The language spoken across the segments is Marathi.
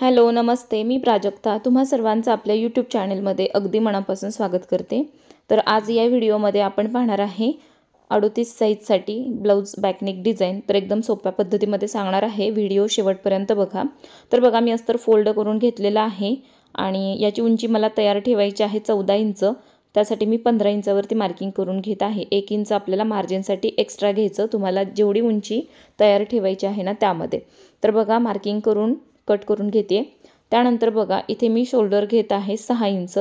हॅलो नमस्ते मी प्राजक्ता तुम्हा सर्वांचं आपल्या यूट्यूब चॅनलमध्ये अगदी मनापासून स्वागत करते तर आज या व्हिडिओमध्ये आपण पाहणार आहे अडोतीस साईजसाठी ब्लाऊज बॅकनेक डिझाईन तर एकदम सोप्या पद्धतीमध्ये सांगणार आहे व्हिडिओ शेवटपर्यंत बघा तर बघा मी अस्तर फोल्ड करून घेतलेला आहे आणि याची उंची मला तयार ठेवायची आहे चौदा इंच त्यासाठी मी पंधरा इंचावरती मार्किंग करून घेत आहे एक इंच आपल्याला मार्जिनसाठी एक्स्ट्रा घ्यायचं तुम्हाला जेवढी उंची तयार ठेवायची आहे ना त्यामध्ये तर बघा मार्किंग करून कट करून घेते त्यानंतर बघा इथे मी शोल्डर घेत आहे सहा इंच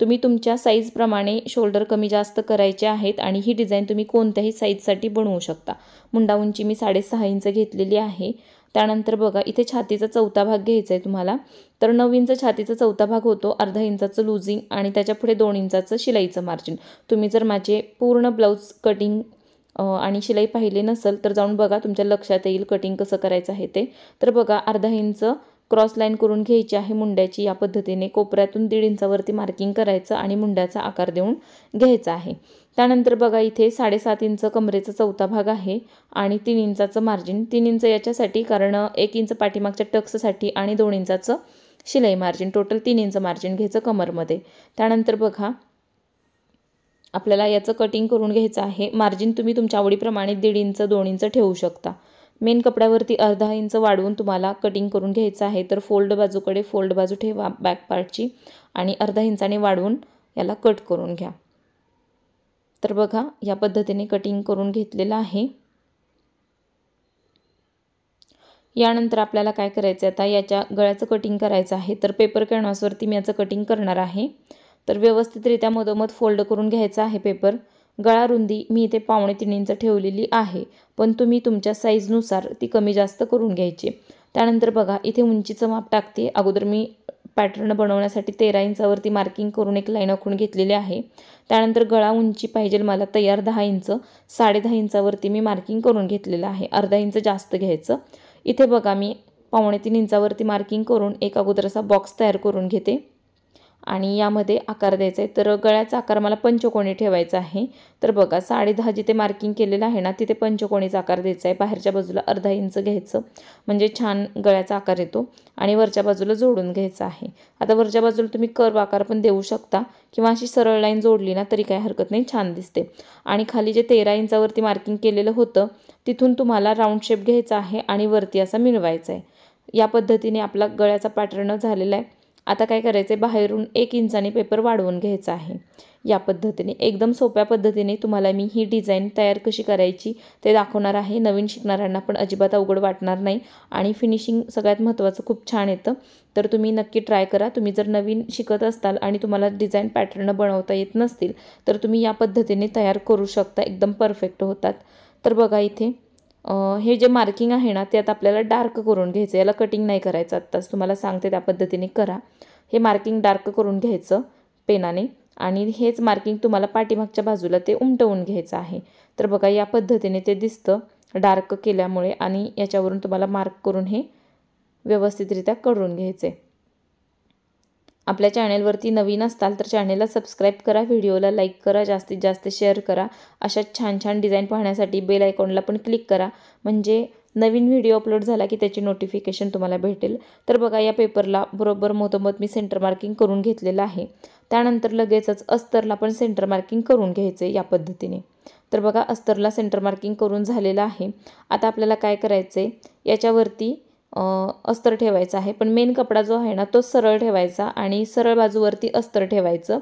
तुम्ही तुमच्या साईजप्रमाणे शोल्डर कमी जास्त करायचे आहेत आणि ही डिझाईन तुम्ही कोणत्याही साईजसाठी बनवू शकता मुंडा उंची मी साडेसहा इंच घेतलेली आहे त्यानंतर बघा इथे छातीचा चौथा भाग घ्यायचा आहे तुम्हाला तर नऊ इंच छातीचा चौथा भाग होतो अर्धा इंचाचं लुझिंग आणि त्याच्या पुढे दोन इंचाचं शिलाईचं मार्जिन तुम्ही जर माझे पूर्ण ब्लाऊज कटिंग आणि शिलाई पाहिली नसेल तर जाऊन बघा तुमच्या लक्षात येईल कटिंग कसं करायचं आहे ते तर बघा अर्धा इंच क्रॉस लाईन करून घ्यायची आहे मुंड्याची या पद्धतीने कोपऱ्यातून दीड इंचावरती मार्किंग करायचं आणि मुंड्याचा आकार देऊन घ्यायचा आहे त्यानंतर बघा इथे साडेसात इंच कमरेचा चौथा भाग आहे आणि तीन इंचाचं मार्जिन तीन इंच याच्यासाठी कारण एक इंच पाठीमागच्या टक्ससाठी आणि दोन इंचाचं शिलाई मार्जिन टोटल तीन इंच मार्जिन घ्यायचं कमरमध्ये त्यानंतर बघा आपल्याला याचं कटिंग करून घ्यायचं आहे मार्जिन तुम्ही तुमच्या आवडीप्रमाणे दीड इंच दोन इंच ठेवू शकता मेन कपड्यावरती अर्धा इंच वाढवून तुम्हाला कटिंग करून घ्यायचं आहे तर फोल्ड बाजूकडे फोल्ड बाजू ठेवा बॅक पार्टची आणि अर्धा इंचाने वाढवून याला कट करून घ्या तर बघा या पद्धतीने कटिंग करून घेतलेलं आहे यानंतर आपल्याला काय करायचं आता याच्या गळ्याचं कटिंग करायचं आहे तर पेपर कॅनव्हासवरती मी याचं कटिंग करणार आहे तर व्यवस्थितरित्या मधोमध फोल्ड करून घ्यायचा आहे पेपर गळा रुंदी मी इथे पावणे तीन इंच ठेवलेली आहे पण तुम्ही तुमच्या साईजनुसार ती कमी जास्त करून घ्यायची त्यानंतर बघा इथे उंचीचं माप टाकते अगोदर मी पॅटर्न बनवण्यासाठी तेरा इंचावरती मार्किंग करून एक लाईन आखून घेतलेली आहे त्यानंतर गळा उंची पाहिजे मला तयार दहा इंच साडे दहा इंचावरती मी मार्किंग करून घेतलेलं आहे अर्धा इंच जास्त घ्यायचं इथे बघा मी पावणे तीन इंचावरती मार्किंग करून एक अगोदर असा बॉक्स तयार करून घेते आणि यामध्ये आकार द्यायचा आहे तर गळ्याचा आकार मला पंचकोणी ठेवायचा आहे तर बघा साडे दहा जिथे मार्किंग केलेलं आहे ना तिथे पंचकोणीचा आकार द्यायचा आहे बाहेरच्या बाजूला अर्धा इंच घ्यायचं म्हणजे छान गळ्याचा आकार येतो आणि वरच्या बाजूला जोडून घ्यायचा आहे आता वरच्या बाजूला तुम्ही कर्व आकार पण देऊ शकता किंवा अशी सरळ लाईन जोडली ना तरी काही हरकत नाही छान दिसते आणि खाली जे तेरा इंचावरती मार्किंग केलेलं होतं तिथून तुम्हाला राऊंड शेप घ्यायचा आहे आणि वरती असा मिळवायचा आहे या पद्धतीने आपला गळ्याचा पॅटर्न झालेला आहे आता काय करायचं आहे बाहेरून एक इंचाने पेपर वाढवून घ्यायचा आहे या पद्धतीने एकदम सोप्या पद्धतीने तुम्हाला मी ही डिझाईन तयार कशी करायची ते दाखवणार आहे नवीन शिकणाऱ्यांना पण अजिबात अवघड वाटणार नाही आणि फिनिशिंग सगळ्यात महत्त्वाचं खूप छान येतं तर तुम्ही नक्की ट्राय करा तुम्ही जर नवीन शिकत असाल आणि तुम्हाला डिझाईन पॅटर्न बनवता येत नसतील तर तुम्ही या पद्धतीने तयार करू शकता एकदम परफेक्ट होतात तर बघा इथे हे जे मार्किंग आहे ना ते आता आपल्याला डार्क करून घ्यायचं याला कटिंग नाही करायचं आत्ताच तुम्हाला सांगते त्या पद्धतीने करा हे मार्किंग डार्क करून घ्यायचं पेनाने आणि हेच मार्किंग तुम्हाला पाठीमागच्या बाजूला ते उमटवून घ्यायचं आहे तर बघा या पद्धतीने ते दिसतं डार्क केल्यामुळे आणि याच्यावरून तुम्हाला मार्क करून हे व्यवस्थितरित्या घ्यायचं घ्यायचे आपल्या चॅनेलवरती नवीन असताल तर चॅनेलला सबस्क्राईब करा व्हिडिओला लाईक करा जास्तीत जास्त शेअर करा अशा छान छान डिझाईन पाहण्यासाठी बेल आयकॉनला पण क्लिक करा म्हणजे नवीन व्हिडिओ अपलोड झाला की त्याची नोटिफिकेशन तुम्हाला भेटेल तर बघा या पेपरला बरोबर मोतोमत मी सेंटर मार्किंग करून घेतलेलं आहे त्यानंतर लगेचच अस्तरला पण सेंटर मार्किंग करून घ्यायचं या पद्धतीने तर बघा अस्तरला सेंटर मार्किंग करून झालेलं आहे आता आपल्याला काय करायचं आहे याच्यावरती अस्तर ठेवायचं आहे पण मेन कपडा जो आहे ना तो सरळ ठेवायचा आणि सरळ बाजूवरती अस्तर ठेवायचं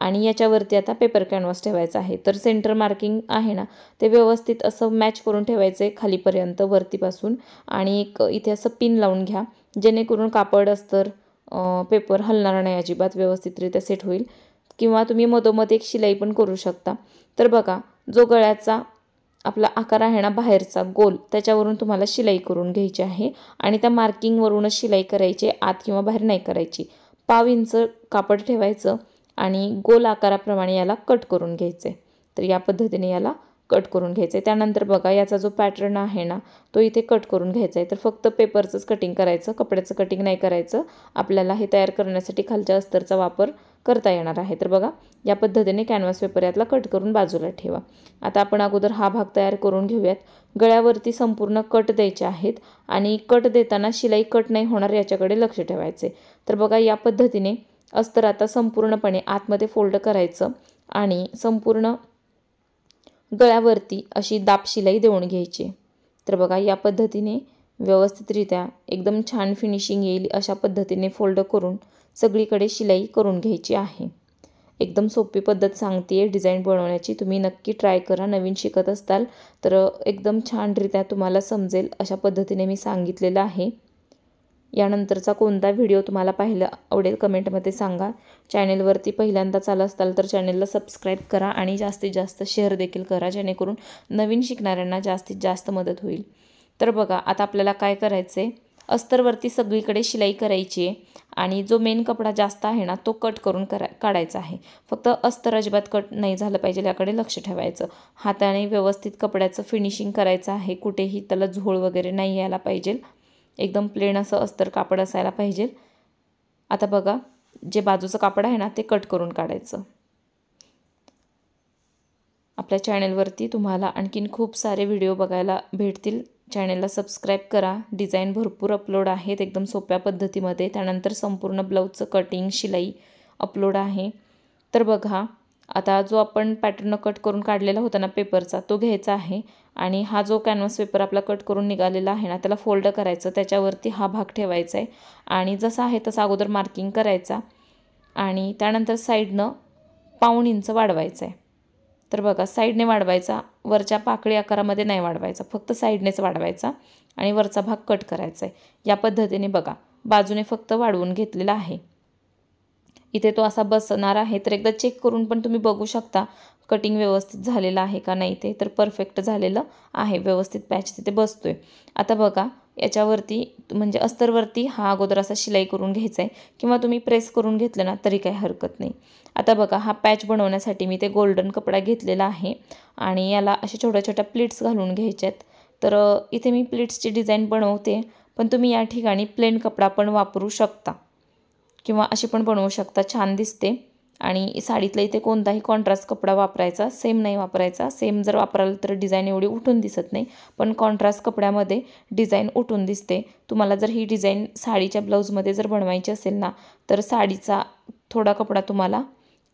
आणि याच्यावरती आता पेपर कॅनव्हास ठेवायचा आहे तर सेंटर मार्किंग आहे ना ते व्यवस्थित असं मॅच करून ठेवायचं आहे खालीपर्यंत वरतीपासून आणि एक इथे असं पिन लावून घ्या जेणेकरून कापड अस्तर पेपर हलणार नाही अजिबात व्यवस्थितरित्या सेट होईल किंवा तुम्ही मधोमध एक शिलाई पण करू शकता तर बघा जो गळ्याचा आपला आकार आहे ना बाहेरचा गोल त्याच्यावरून तुम्हाला शिलाई करून घ्यायची आहे आणि त्या मार्किंगवरूनच शिलाई करायची आत किंवा बाहेर नाही करायची पाव इंच कापड ठेवायचं आणि गोल आकाराप्रमाणे याला कट करून घ्यायचं तर या पद्धतीने याला कट करून घ्यायचं आहे त्यानंतर बघा याचा जो पॅटर्न आहे ना तो इथे कट करून घ्यायचा आहे तर फक्त पेपरचंच कटिंग करायचं कपड्याचं कटिंग नाही करायचं आपल्याला हे तयार करण्यासाठी खालच्या अस्तरचा वापर करता येणार आहे तर बघा या पद्धतीने कॅनव्हास पेपर यातला कट करून बाजूला ठेवा आता आपण अगोदर हा भाग तयार करून घेऊयात गळ्यावरती संपूर्ण कट द्यायचे आहेत आणि कट देताना शिलाई कट नाही होणार याच्याकडे लक्ष ठेवायचे तर बघा या पद्धतीने अस्तर आता संपूर्णपणे आतमध्ये फोल्ड करायचं आणि संपूर्ण गळ्यावरती अशी दाब शिलाई देऊन घ्यायची तर बघा या पद्धतीने व्यवस्थितरित्या एकदम छान फिनिशिंग येईल अशा पद्धतीने फोल्ड करून सगळीकडे शिलाई करून घ्यायची आहे एकदम सोपी पद्धत सांगते आहे डिझाईन बनवण्याची तुम्ही नक्की ट्राय करा नवीन शिकत असताल तर एकदम छानरित्या तुम्हाला समजेल अशा पद्धतीने मी सांगितलेलं आहे यानंतरचा कोणता व्हिडिओ तुम्हाला पाहिलं आवडेल कमेंटमध्ये सांगा चॅनेलवरती पहिल्यांदा चालू असताल तर चॅनेलला सबस्क्राईब करा आणि जास्तीत जास्त शेअर देखील करा जेणेकरून नवीन शिकणाऱ्यांना जास्तीत जास्त मदत होईल तर बघा आता आपल्याला काय करायचं आहे अस्तरवरती सगळीकडे शिलाई करायची आहे आणि जो मेन कपडा जास्त आहे ना तो कट करून करा काढायचा आहे फक्त अस्तर अजिबात कट नाही झालं पाहिजे याकडे लक्ष ठेवायचं हाताने व्यवस्थित कपड्याचं फिनिशिंग करायचं आहे कुठेही त्याला झोळ वगैरे नाही यायला पाहिजे एकदम प्लेन असं अस्तर कापड असायला पाहिजे आता बघा जे बाजूचं कापड आहे ना ते कट करून काढायचं आपल्या चॅनलवरती तुम्हाला आणखीन खूप सारे व्हिडिओ बघायला भेटतील चॅनेलला सबस्क्राईब करा डिझाईन भरपूर अपलोड आहेत एकदम सोप्या पद्धतीमध्ये त्यानंतर संपूर्ण ब्लाऊजचं कटिंग शिलाई अपलोड आहे तर बघा आता जो आपण पॅटर्न कट करून काढलेला होता ना पेपरचा तो घ्यायचा आहे आणि हा जो कॅनव्हास पेपर आपला कट करून निघालेला आहे ना त्याला फोल्ड करायचं त्याच्यावरती हा भाग ठेवायचा आहे आणि जसा आहे तसा अगोदर मार्किंग करायचा आणि त्यानंतर साईडनं पाऊण इंच वाढवायचं आहे तर बघा साईडने वाढवायचा वरच्या पाकळी आकारामध्ये नाही वाढवायचा फक्त साईडनेच वाढवायचा आणि वरचा भाग कट करायचा आहे या पद्धतीने बघा बाजूने फक्त वाढवून घेतलेला आहे इथे तो असा बसणार आहे तर एकदा चेक करून पण तुम्ही बघू शकता कटिंग व्यवस्थित झालेलं आहे का नाही ते तर परफेक्ट झालेलं आहे व्यवस्थित पॅच तिथे बसतो आहे आता बघा याच्यावरती म्हणजे अस्तरवरती हा अगोदर असा शिलाई करून घ्यायचा आहे किंवा तुम्ही प्रेस करून घेतलं ना तरी काही हरकत नाही आता बघा हा पॅच बनवण्यासाठी मी ते गोल्डन कपडा घेतलेला आहे आणि याला असे छोट्या छोट्या प्लीट्स घालून घ्यायच्यात तर इथे मी प्लीट्सची डिझाईन बनवते पण तुम्ही या ठिकाणी प्लेन कपडा पण वापरू शकता किंवा अशी पण बनवू शकता छान दिसते आणि साडीतला इथे कोणताही कॉन्ट्रास्ट कपडा वापरायचा सेम नाही वापरायचा सेम जर वापराल तर डिझाईन एवढी उठून दिसत नाही पण कॉन्ट्रास्ट कपड्यामध्ये डिझाईन उठून दिसते तुम्हाला जर ही डिझाईन साडीच्या ब्लाऊजमध्ये जर बनवायची असेल ना तर साडीचा थोडा कपडा तुम्हाला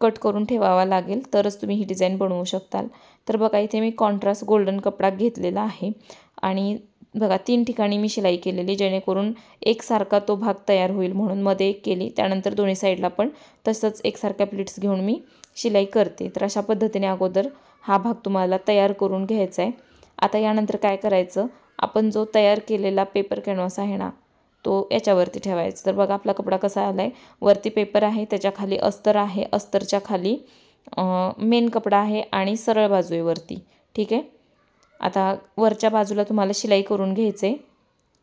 कट करून ठेवावा लागेल तरच तुम्ही ही डिझाईन बनवू शकताल तर बघा इथे मी कॉन्ट्रास्ट गोल्डन कपडा घेतलेला आहे आणि बघा तीन ठिकाणी मी शिलाई केलेली जेणेकरून एकसारखा तो भाग तयार होईल म्हणून मध्ये एक केली त्यानंतर दोन्ही साईडला पण तसंच एकसारख्या प्लेट्स घेऊन मी शिलाई करते तर अशा पद्धतीने अगोदर हा भाग तुम्हाला तयार करून घ्यायचा आहे आता यानंतर काय करायचं आपण जो तयार केलेला पेपर कॅनवास आहे ना तो याच्यावरती ठेवायचा तर बघा आपला कपडा कसा आला आहे वरती पेपर आहे त्याच्याखाली अस्तर आहे अस्तरच्या खाली मेन कपडा आहे आणि सरळ बाजूवरती वरती ठीक आहे आता वरच्या बाजूला तुम्हाला शिलाई करून घ्यायचे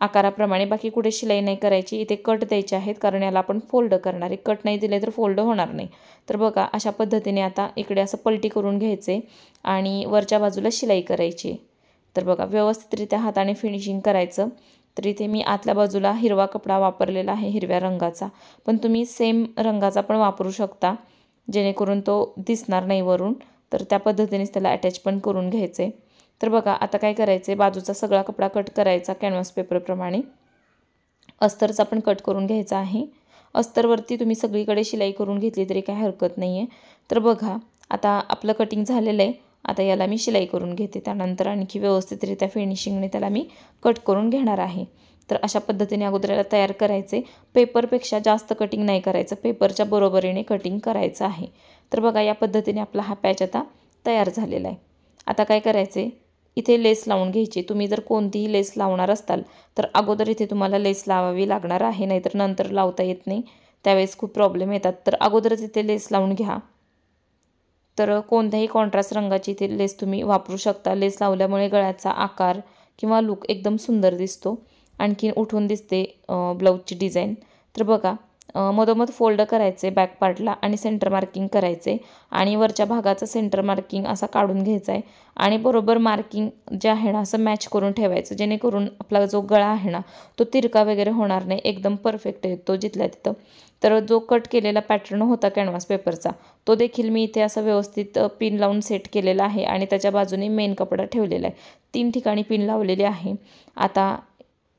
आकाराप्रमाणे बाकी कुठे शिलाई नाही करायची इथे कट द्यायचे आहेत कारण याला आपण फोल्ड करणार आहे कट नाही दिले तर फोल्ड होणार नाही तर बघा अशा पद्धतीने आता इकडे असं पलटी करून घ्यायचे आणि वरच्या बाजूला शिलाई करायची तर बघा व्यवस्थितरित्या हाताने फिनिशिंग करायचं तर इथे मी आतल्या बाजूला हिरवा कपडा वापरलेला आहे हिरव्या रंगाचा पण तुम्ही सेम रंगाचा पण वापरू शकता जेणेकरून तो दिसणार नाही वरून तर त्या पद्धतीनेच त्याला अटॅच पण करून घ्यायचे तर बघा आता काय करायचं आहे बाजूचा सगळा कपडा कट करायचा कॅनव्हास पेपरप्रमाणे अस्तरचा पण कट करून घ्यायचा आहे अस्तरवरती तुम्ही सगळीकडे शिलाई करून घेतली तरी काही हरकत नाही आहे तर बघा आता आपलं कटिंग झालेलं आहे आता याला मी शिलाई करून घेते त्यानंतर आणखी व्यवस्थितरित्या फिनिशिंगने त्याला मी कट करून घेणार आहे तर अशा पद्धतीने अगोदर याला तयार करायचे पेपरपेक्षा जास्त कटिंग नाही करायचं पेपरच्या बरोबरीने कटिंग करायचं आहे तर बघा या पद्धतीने आपला हा पॅच आता तयार झालेला आहे आता काय करायचे इथे लेस लावून घ्यायची तुम्ही जर कोणतीही लेस लावणार असाल तर अगोदर इथे तुम्हाला लेस लावावी लागणार आहे नाहीतर नंतर लावता येत नाही त्यावेळेस खूप प्रॉब्लेम येतात तर अगोदरच इथे लेस लावून घ्या तर कोणत्याही कॉन्ट्रास्ट रंगाची इथे लेस तुम्ही वापरू शकता लेस लावल्यामुळे गळ्याचा आकार किंवा लुक एकदम सुंदर दिसतो आणखीन उठून दिसते ब्लाऊजची डिझाईन तर बघा मधोमध फोल्ड करायचे बॅक पार्टला आणि सेंटर मार्किंग करायचे आणि वरच्या भागाचं सेंटर मार्किंग असा काढून घ्यायचा आहे आणि बरोबर मार्किंग जे आहे ना असं मॅच करून ठेवायचं जेणेकरून आपला जो गळा आहे ना तो तिरका वगैरे होणार नाही एकदम परफेक्ट येतो जिथल्या तिथं तर जो कट केलेला पॅटर्न होता कॅनव्हास पेपरचा तो देखील मी इथे असं व्यवस्थित पिन लावून सेट केलेला आहे आणि त्याच्या बाजूने मेन कपडा ठेवलेला आहे तीन ठिकाणी पिन लावलेली आहे आता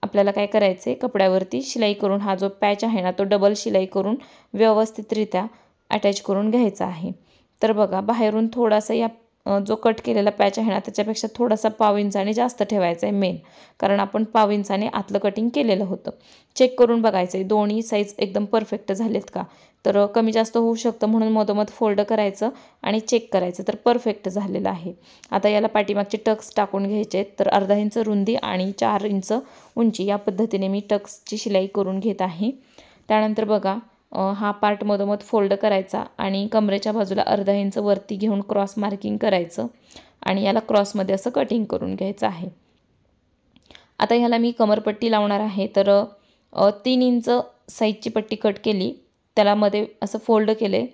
आपल्याला काय करायचं आहे कपड्यावरती शिलाई करून हा जो पॅच आहे ना तो डबल शिलाई करून व्यवस्थितरित्या अटॅच करून घ्यायचा आहे तर बघा बाहेरून थोडासा या जो कट केलेला पॅच आहे ना त्याच्यापेक्षा थोडासा पाव इंचाने जास्त ठेवायचा आहे मेन कारण आपण पाव इंचाने आतलं कटिंग केलेलं होतं चेक करून बघायचं आहे दोन्ही साईज एकदम परफेक्ट झालेत का तर कमी जास्त होऊ शकतं म्हणून मधोमध फोल्ड करायचं आणि चेक करायचं तर परफेक्ट झालेलं आहे आता याला पाठीमागचे टक्स टाकून घ्यायचे तर अर्धा इंच रुंदी आणि चार इंच उंची या पद्धतीने मी टक्सची शिलाई करून घेत आहे त्यानंतर बघा हा पार्ट मधोमध फोल्ड करायचा आणि कमरेच्या बाजूला अर्धा इंच वरती घेऊन क्रॉस मार्किंग करायचं आणि याला क्रॉसमध्ये असं कटिंग करून घ्यायचं आहे आता ह्याला मी कमरपट्टी लावणार आहे तर तीन इंच साईजची पट्टी कट केली त्याला मध्ये असं फोल्ड केले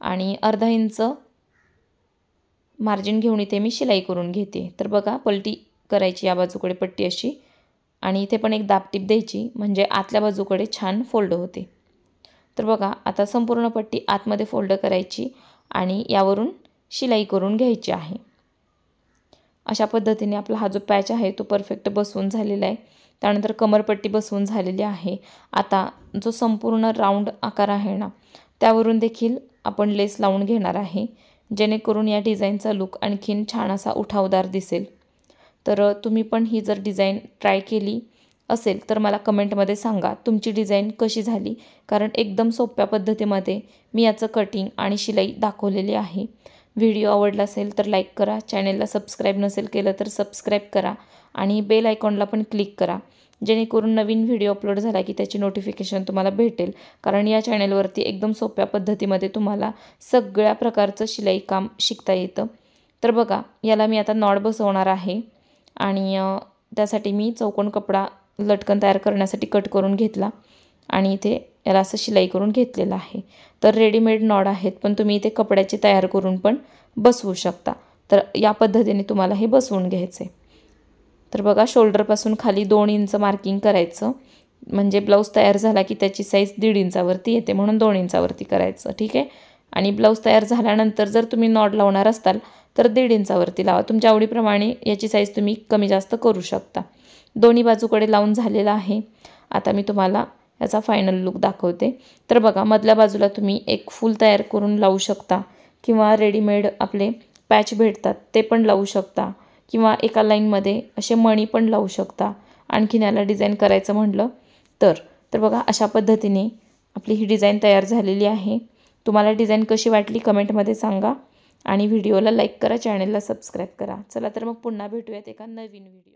आणि अर्धा इंच मार्जिन घेऊन इथे मी शिलाई करून घेते तर बघा पलटी करायची या बाजूकडे पट्टी अशी आणि इथे पण एक दाबटीप द्यायची म्हणजे आतल्या बाजूकडे छान फोल्ड होते तर बघा आता संपूर्ण पट्टी आतमध्ये फोल्ड करायची आणि यावरून शिलाई करून घ्यायची आहे अशा पद्धतीने आपला हा जो पॅच आहे तो परफेक्ट बसवून झालेला आहे त्यानंतर कमरपट्टी बसवून झालेली आहे आता जो संपूर्ण राऊंड आकार आहे ना त्यावरून देखील आपण लेस लावून घेणार आहे जेणेकरून या डिझाईनचा लुक आणखीन छान असा उठावदार दिसेल तर तुम्ही पण ही जर डिझाईन ट्राय केली असेल तर मला कमेंटमध्ये सांगा तुमची डिझाईन कशी झाली कारण एकदम सोप्या पद्धतीमध्ये मी याचं कटिंग आणि शिलाई दाखवलेली आहे व्हिडिओ आवडला असेल तर लाईक करा चॅनेलला सबस्क्राईब नसेल केलं तर सबस्क्राईब करा आणि बेल आयकॉनला पण क्लिक करा जेणेकरून नवीन व्हिडिओ अपलोड झाला की त्याची नोटिफिकेशन तुम्हाला भेटेल कारण या चॅनेलवरती एकदम सोप्या पद्धतीमध्ये तुम्हाला सगळ्या प्रकारचं शिलाई काम शिकता येतं तर बघा याला मी आता नॉड बसवणार आहे आणि त्यासाठी मी चौकोन कपडा लटकन तयार करण्यासाठी कट करून घेतला आणि इथे याला असं शिलाई करून घेतलेलं आहे तर रेडीमेड नॉड आहेत पण तुम्ही इथे कपड्याचे तयार करून पण बसवू शकता तर या पद्धतीने तुम्हाला हे बसवून घ्यायचे तर बघा शोल्डरपासून खाली दोन इंच मार्किंग करायचं म्हणजे ब्लाऊज तयार झाला की त्याची साईज दीड इंचावरती येते म्हणून दोन इंचावरती करायचं ठीक आहे आणि ब्लाऊज तयार झाल्यानंतर जर तुम्ही नॉड लावणार असाल तर दीड इंचावरती लावा तुमच्या आवडीप्रमाणे याची साईज तुम्ही कमी जास्त करू शकता दोन्ही बाजूकडे लावून झालेला आहे आता मी तुम्हाला याचा फायनल लुक दाखवते तर बघा मधल्या बाजूला तुम्ही एक फूल तयार करून लावू शकता किंवा रेडीमेड आपले पॅच भेटतात ते पण लावू शकता किंवा एका लाईनमध्ये असे मणी पण लावू शकता आणखीन याला डिझाईन करायचं म्हटलं तर तर बघा अशा पद्धतीने आपली ही डिझाईन तयार झालेली आहे तुम्हाला डिझाईन कशी वाटली कमेंटमध्ये सांगा आणि व्हिडिओला लाईक करा चॅनलला सबस्क्राईब करा चला तर मग पुन्हा भेटूयात एका नवीन व्हिडिओ